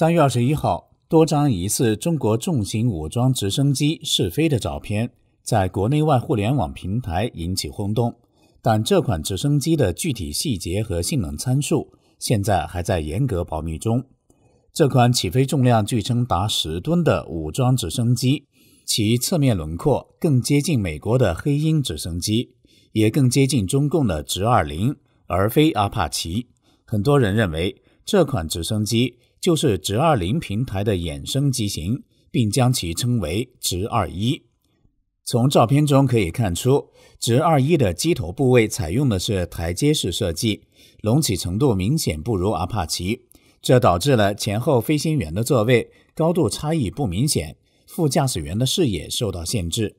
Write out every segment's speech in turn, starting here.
三月二十一号，多张疑似中国重型武装直升机试飞的照片在国内外互联网平台引起轰动。但这款直升机的具体细节和性能参数现在还在严格保密中。这款起飞重量据称达十吨的武装直升机，其侧面轮廓更接近美国的黑鹰直升机，也更接近中共的直二零，而非阿帕奇。很多人认为这款直升机。就是直二零平台的衍生机型，并将其称为直二一。从照片中可以看出，直二一的机头部位采用的是台阶式设计，隆起程度明显不如阿帕奇，这导致了前后飞行员的座位高度差异不明显，副驾驶员的视野受到限制。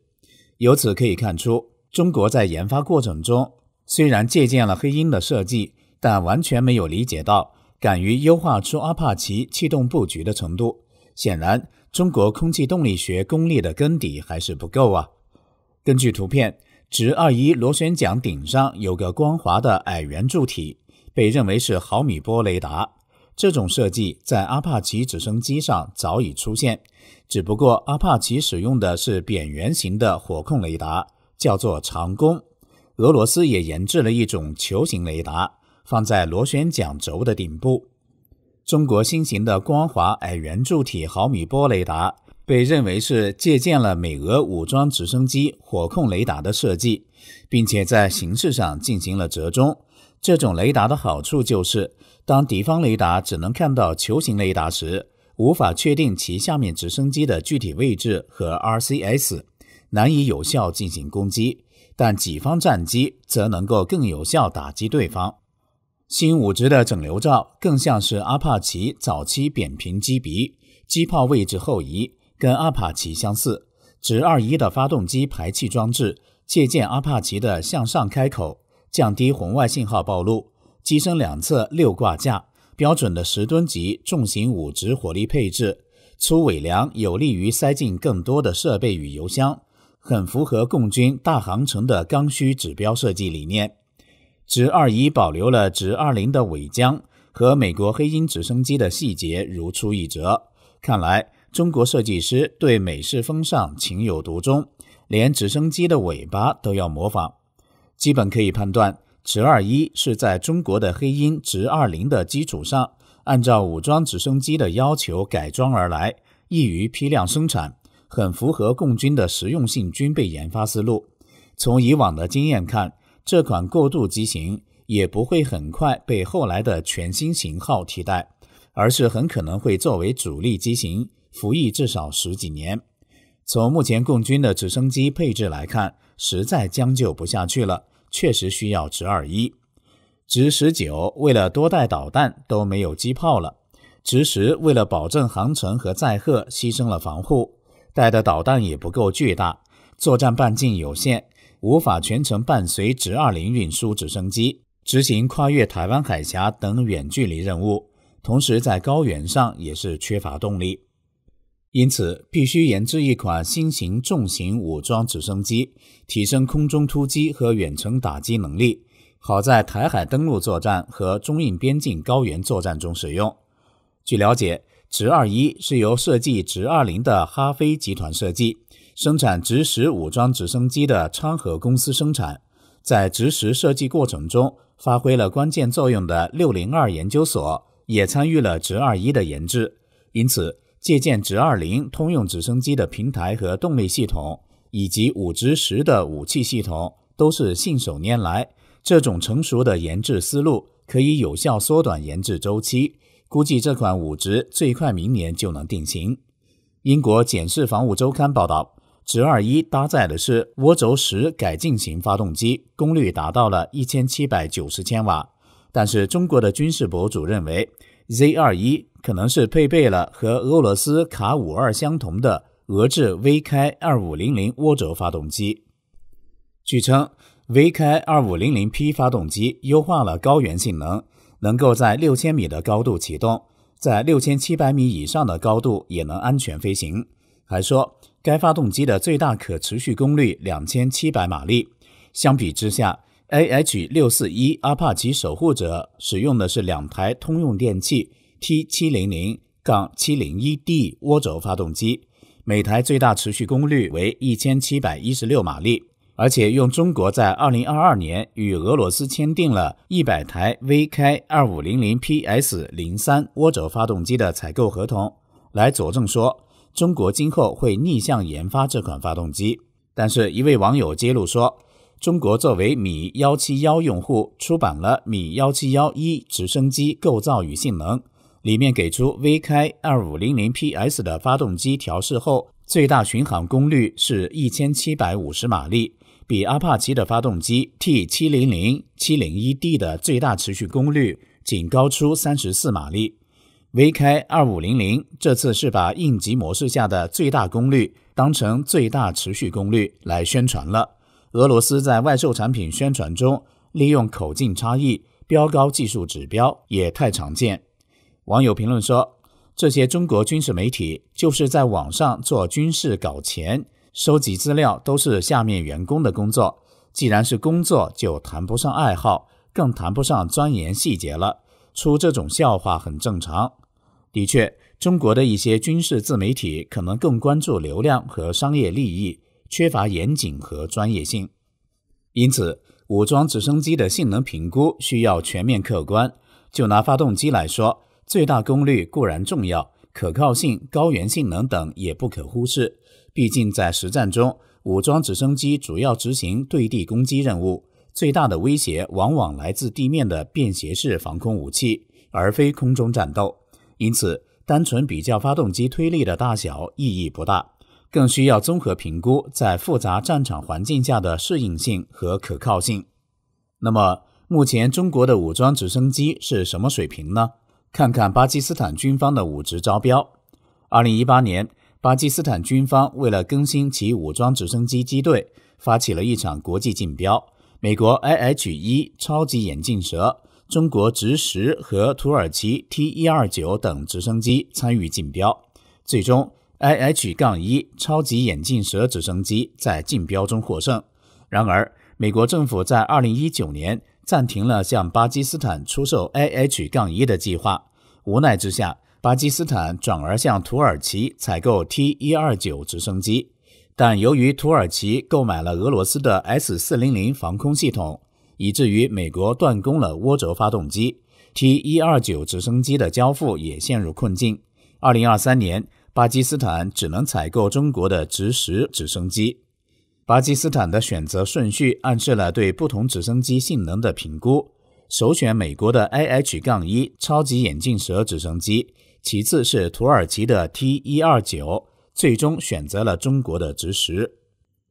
由此可以看出，中国在研发过程中虽然借鉴了黑鹰的设计，但完全没有理解到。敢于优化出阿帕奇气动布局的程度，显然中国空气动力学功力的根底还是不够啊。根据图片，直二一螺旋桨顶上有个光滑的矮圆柱体，被认为是毫米波雷达。这种设计在阿帕奇直升机上早已出现，只不过阿帕奇使用的是扁圆形的火控雷达，叫做长弓。俄罗斯也研制了一种球形雷达。放在螺旋桨轴的顶部。中国新型的光滑矮圆柱体毫米波雷达被认为是借鉴了美俄武装直升机火控雷达的设计，并且在形式上进行了折中。这种雷达的好处就是，当敌方雷达只能看到球形雷达时，无法确定其下面直升机的具体位置和 RCS，难以有效进行攻击；但己方战机则能够更有效打击对方。新五直的整流罩更像是阿帕奇早期扁平机鼻，机炮位置后移，跟阿帕奇相似。直二一的发动机排气装置借鉴阿帕奇的向上开口，降低红外信号暴露。机身两侧六挂架，标准的十吨级重型五直火力配置。粗尾梁有利于塞进更多的设备与油箱，很符合共军大航程的刚需指标设计理念。直二一保留了直二零的尾桨，和美国黑鹰直升机的细节如出一辙。看来中国设计师对美式风尚情有独钟，连直升机的尾巴都要模仿。基本可以判断，直二一是在中国的黑鹰直二零的基础上，按照武装直升机的要求改装而来，易于批量生产，很符合共军的实用性军备研发思路。从以往的经验看。这款过渡机型也不会很快被后来的全新型号替代，而是很可能会作为主力机型服役至少十几年。从目前共军的直升机配置来看，实在将就不下去了，确实需要直二一、直十九。为了多带导弹都没有机炮了，直十为了保证航程和载荷，牺牲了防护，带的导弹也不够巨大，作战半径有限。无法全程伴随直二零运输直升机执行跨越台湾海峡等远距离任务，同时在高原上也是缺乏动力，因此必须研制一款新型重型武装直升机，提升空中突击和远程打击能力，好在台海登陆作战和中印边境高原作战中使用。据了解。直二一是由设计直二零的哈飞集团设计、生产直十武装直升机的昌河公司生产，在直十设计过程中发挥了关键作用的六零二研究所也参与了直二一的研制，因此借鉴直二零通用直升机的平台和动力系统，以及武直十的武器系统都是信手拈来。这种成熟的研制思路可以有效缩短研制周期。估计这款武直最快明年就能定型。英国《简氏防务周刊》报道，直二一搭载的是涡轴十改进型发动机，功率达到了一千七百九十千瓦。但是，中国的军事博主认为，Z 二一可能是配备了和俄罗斯卡五二相同的俄制 VK 二五零零涡轴发动机。据称，VK 二五零零 P 发动机优化了高原性能。能够在六千米的高度启动，在六千七百米以上的高度也能安全飞行。还说，该发动机的最大可持续功率两千七百马力。相比之下，A H 六四一阿帕奇守护者使用的是两台通用电器 T 七零零杠七零一 D 涡轴发动机，每台最大持续功率为一千七百一十六马力。而且用中国在二零二二年与俄罗斯签订了一百台 VK 二五零零 PS 零三涡轴发动机的采购合同来佐证说，中国今后会逆向研发这款发动机。但是，一位网友揭露说，中国作为米幺七幺用户，出版了《米幺七幺一直升机构造与性能》，里面给出 VK 二五零零 PS 的发动机调试后最大巡航功率是一千七百五十马力。比阿帕奇的发动机 T 七零零七零一 D 的最大持续功率仅高出三十四马力。V 开二五零零这次是把应急模式下的最大功率当成最大持续功率来宣传了。俄罗斯在外售产品宣传中利用口径差异标高技术指标也太常见。网友评论说，这些中国军事媒体就是在网上做军事搞钱。收集资料都是下面员工的工作，既然是工作，就谈不上爱好，更谈不上钻研细节了。出这种笑话很正常。的确，中国的一些军事自媒体可能更关注流量和商业利益，缺乏严谨和专业性。因此，武装直升机的性能评估需要全面客观。就拿发动机来说，最大功率固然重要，可靠性、高原性能等也不可忽视。毕竟，在实战中，武装直升机主要执行对地攻击任务，最大的威胁往往来自地面的便携式防空武器，而非空中战斗。因此，单纯比较发动机推力的大小意义不大，更需要综合评估在复杂战场环境下的适应性和可靠性。那么，目前中国的武装直升机是什么水平呢？看看巴基斯坦军方的武直招标，二零一八年。巴基斯坦军方为了更新其武装直升机机队，发起了一场国际竞标。美国 I H 一超级眼镜蛇、中国直十和土耳其 T 一二九等直升机参与竞标。最终，I H 杠一超级眼镜蛇直升机在竞标中获胜。然而，美国政府在二零一九年暂停了向巴基斯坦出售 I H 杠一的计划。无奈之下，巴基斯坦转而向土耳其采购 T 一二九直升机，但由于土耳其购买了俄罗斯的 S 四零零防空系统，以至于美国断供了涡轴发动机，T 一二九直升机的交付也陷入困境。二零二三年，巴基斯坦只能采购中国的直十直升机。巴基斯坦的选择顺序暗示了对不同直升机性能的评估，首选美国的 IH- 杠一超级眼镜蛇直升机。其次是土耳其的 T-129，最终选择了中国的直十，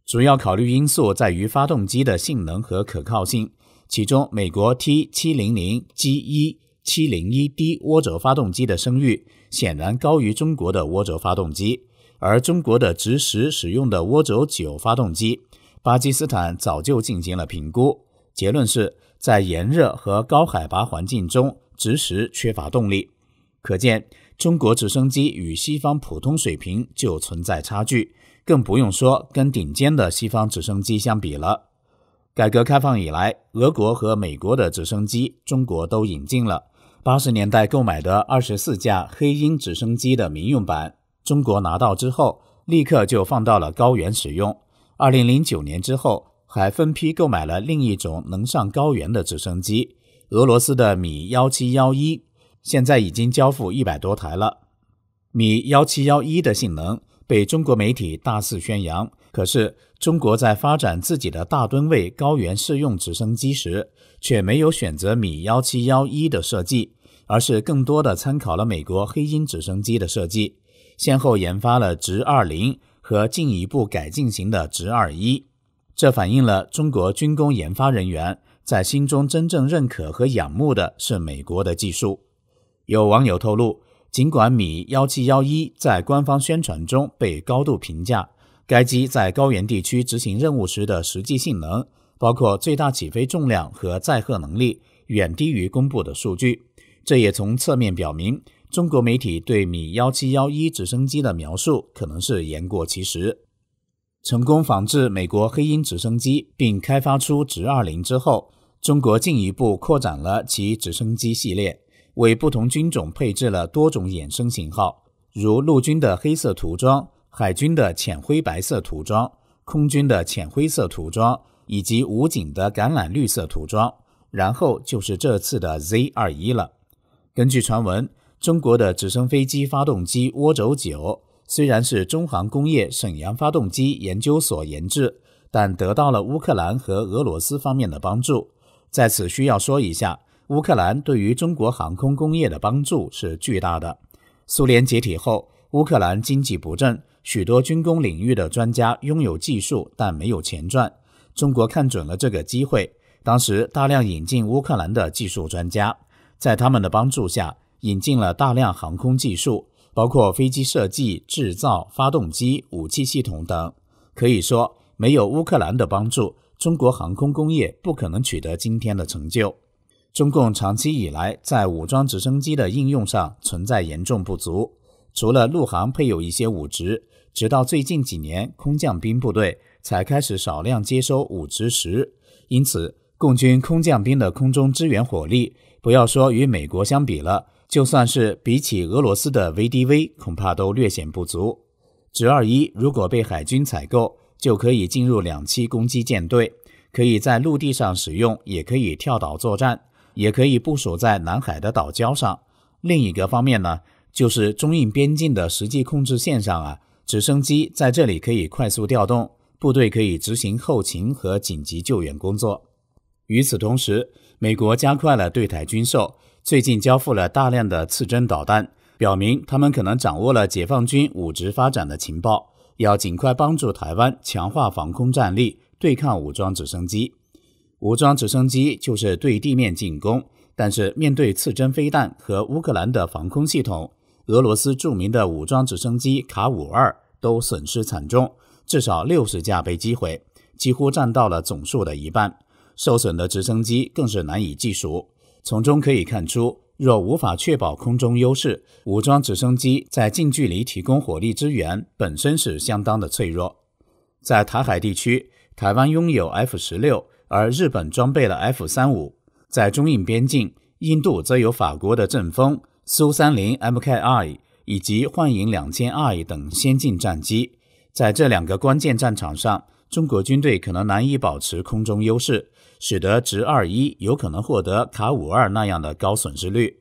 主要考虑因素在于发动机的性能和可靠性。其中，美国 T-700G-1701D 涡轴发动机的声誉显然高于中国的涡轴发动机，而中国的直十使用的涡轴九发动机，巴基斯坦早就进行了评估，结论是在炎热和高海拔环境中，直十缺乏动力。可见，中国直升机与西方普通水平就存在差距，更不用说跟顶尖的西方直升机相比了。改革开放以来，俄国和美国的直升机，中国都引进了。八十年代购买的二十四架黑鹰直升机的民用版，中国拿到之后，立刻就放到了高原使用。二零零九年之后，还分批购买了另一种能上高原的直升机——俄罗斯的米幺七幺一。现在已经交付一百多台了，米幺七幺一的性能被中国媒体大肆宣扬。可是，中国在发展自己的大吨位高原试用直升机时，却没有选择米幺七幺一的设计，而是更多的参考了美国黑鹰直升机的设计，先后研发了直二零和进一步改进型的直二一。这反映了中国军工研发人员在心中真正认可和仰慕的是美国的技术。有网友透露，尽管米幺七幺一在官方宣传中被高度评价，该机在高原地区执行任务时的实际性能，包括最大起飞重量和载荷能力，远低于公布的数据。这也从侧面表明，中国媒体对米幺七幺一直升机的描述可能是言过其实。成功仿制美国黑鹰直升机并开发出直二零之后，中国进一步扩展了其直升机系列。为不同军种配置了多种衍生型号，如陆军的黑色涂装、海军的浅灰白色涂装、空军的浅灰色涂装，以及武警的橄榄绿色涂装。然后就是这次的 Z 二一了。根据传闻，中国的直升飞机发动机涡轴九虽然是中航工业沈阳发动机研究所研制，但得到了乌克兰和俄罗斯方面的帮助。在此需要说一下。乌克兰对于中国航空工业的帮助是巨大的。苏联解体后，乌克兰经济不振，许多军工领域的专家拥有技术但没有钱赚。中国看准了这个机会，当时大量引进乌克兰的技术专家，在他们的帮助下，引进了大量航空技术，包括飞机设计、制造、发动机、武器系统等。可以说，没有乌克兰的帮助，中国航空工业不可能取得今天的成就。中共长期以来在武装直升机的应用上存在严重不足，除了陆航配有一些武直，直到最近几年，空降兵部队才开始少量接收武直十。因此，共军空降兵的空中支援火力，不要说与美国相比了，就算是比起俄罗斯的 VDV，恐怕都略显不足。直二一如果被海军采购，就可以进入两栖攻击舰队，可以在陆地上使用，也可以跳岛作战。也可以部署在南海的岛礁上。另一个方面呢，就是中印边境的实际控制线上啊，直升机在这里可以快速调动部队，可以执行后勤和紧急救援工作。与此同时，美国加快了对台军售，最近交付了大量的刺针导弹，表明他们可能掌握了解放军武直发展的情报，要尽快帮助台湾强化防空战力，对抗武装直升机。武装直升机就是对地面进攻，但是面对次针飞弹和乌克兰的防空系统，俄罗斯著名的武装直升机卡五二都损失惨重，至少六十架被击毁，几乎占到了总数的一半。受损的直升机更是难以计数。从中可以看出，若无法确保空中优势，武装直升机在近距离提供火力支援本身是相当的脆弱。在台海地区，台湾拥有 F 十六。而日本装备了 F 三五，在中印边境，印度则有法国的阵风、苏三零 M K I 以及幻影两千 I 等先进战机。在这两个关键战场上，中国军队可能难以保持空中优势，使得直二一有可能获得卡五二那样的高损失率。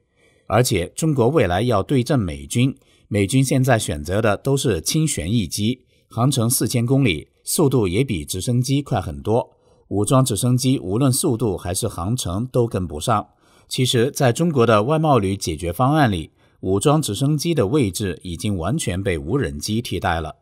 而且，中国未来要对阵美军，美军现在选择的都是轻旋翼机，航程四千公里，速度也比直升机快很多。武装直升机无论速度还是航程都跟不上。其实，在中国的外贸旅解决方案里，武装直升机的位置已经完全被无人机替代了。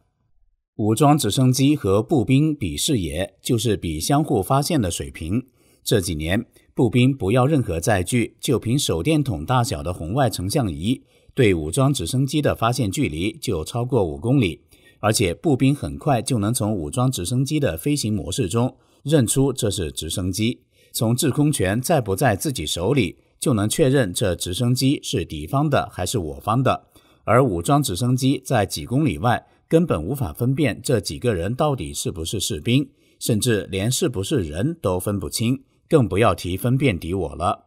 武装直升机和步兵比视野，就是比相互发现的水平。这几年，步兵不要任何载具，就凭手电筒大小的红外成像仪，对武装直升机的发现距离就超过五公里，而且步兵很快就能从武装直升机的飞行模式中。认出这是直升机，从制空权在不在自己手里，就能确认这直升机是敌方的还是我方的。而武装直升机在几公里外，根本无法分辨这几个人到底是不是士兵，甚至连是不是人都分不清，更不要提分辨敌我了。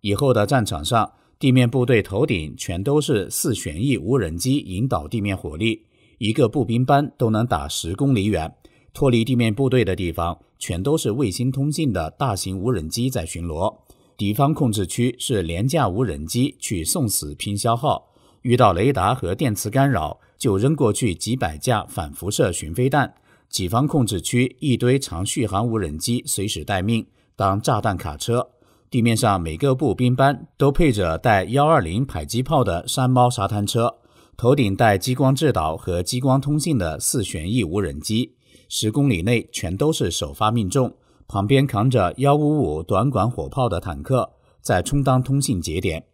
以后的战场上，地面部队头顶全都是四旋翼无人机引导地面火力，一个步兵班都能打十公里远。脱离地面部队的地方，全都是卫星通信的大型无人机在巡逻。敌方控制区是廉价无人机去送死拼消耗，遇到雷达和电磁干扰就扔过去几百架反辐射巡飞弹。己方控制区一堆长续航无人机随时待命，当炸弹卡车。地面上每个步兵班都配着带幺二零迫击炮的山猫沙滩车，头顶带激光制导和激光通信的四旋翼无人机。十公里内全都是首发命中，旁边扛着幺五五短管火炮的坦克在充当通信节点。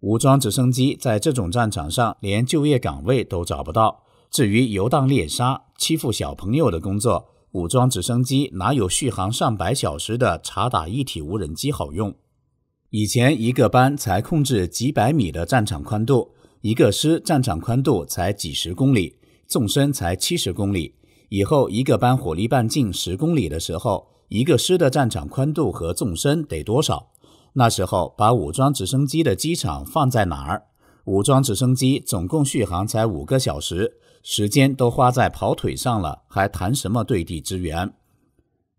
武装直升机在这种战场上连就业岗位都找不到。至于游荡猎杀、欺负小朋友的工作，武装直升机哪有续航上百小时的察打一体无人机好用？以前一个班才控制几百米的战场宽度，一个师战场宽度才几十公里，纵深才七十公里。以后一个班火力半径十公里的时候，一个师的战场宽度和纵深得多少？那时候把武装直升机的机场放在哪儿？武装直升机总共续航才五个小时，时间都花在跑腿上了，还谈什么对地支援？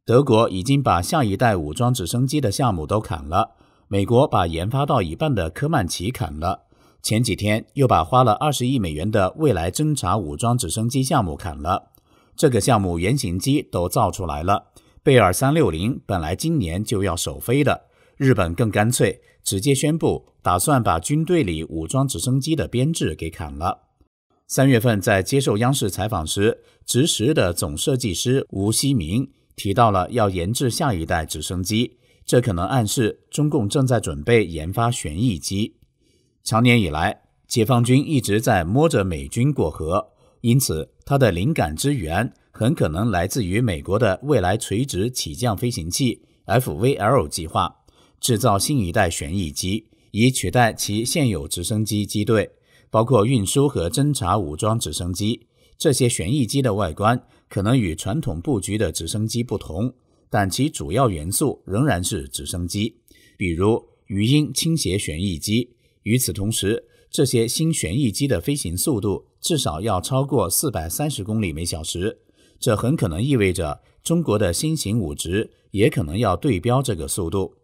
德国已经把下一代武装直升机的项目都砍了，美国把研发到一半的科曼奇砍了，前几天又把花了二十亿美元的未来侦察武装直升机项目砍了。这个项目原型机都造出来了，贝尔三六零本来今年就要首飞的。日本更干脆，直接宣布打算把军队里武装直升机的编制给砍了。三月份在接受央视采访时，直十的总设计师吴锡明提到了要研制下一代直升机，这可能暗示中共正在准备研发旋翼机。常年以来，解放军一直在摸着美军过河，因此。它的灵感之源很可能来自于美国的未来垂直起降飞行器 （FVL） 计划，制造新一代旋翼机以取代其现有直升机机队，包括运输和侦察武装直升机。这些旋翼机的外观可能与传统布局的直升机不同，但其主要元素仍然是直升机，比如鱼鹰倾斜旋翼机。与此同时，这些新旋翼机的飞行速度至少要超过四百三十公里每小时，这很可能意味着中国的新型武直也可能要对标这个速度。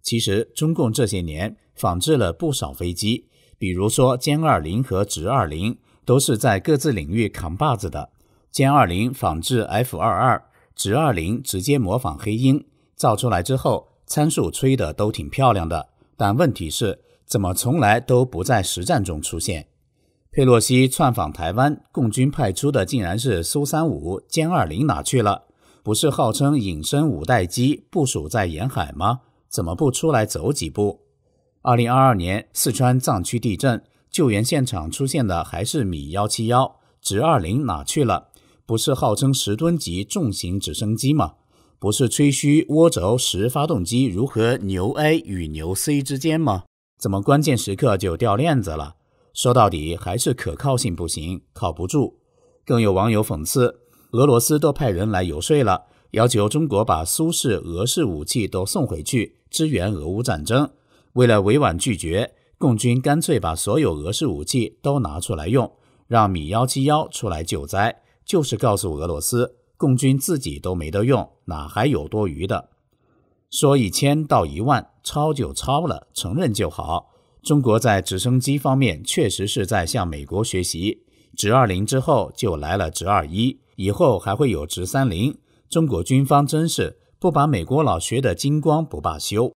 其实，中共这些年仿制了不少飞机，比如说歼二零和直二零，都是在各自领域扛把子的。歼二零仿制 F 二二，直二零直接模仿黑鹰，造出来之后参数吹得都挺漂亮的，但问题是。怎么从来都不在实战中出现？佩洛西窜访台湾，共军派出的竟然是苏三五、歼二零哪去了？不是号称隐身五代机部署在沿海吗？怎么不出来走几步？二零二二年四川藏区地震，救援现场出现的还是米幺七幺、直二零哪去了？不是号称十吨级重型直升机吗？不是吹嘘涡轴十发动机如何牛 A 与牛 C 之间吗？怎么关键时刻就掉链子了？说到底还是可靠性不行，靠不住。更有网友讽刺，俄罗斯都派人来游说了，要求中国把苏式、俄式武器都送回去支援俄乌战争。为了委婉拒绝，共军干脆把所有俄式武器都拿出来用，让米幺七幺出来救灾，就是告诉俄罗斯，共军自己都没得用，哪还有多余的？说一千道一万，超就超了，承认就好。中国在直升机方面确实是在向美国学习，直二零之后就来了直二一，以后还会有直三零。中国军方真是不把美国佬学的精光不罢休。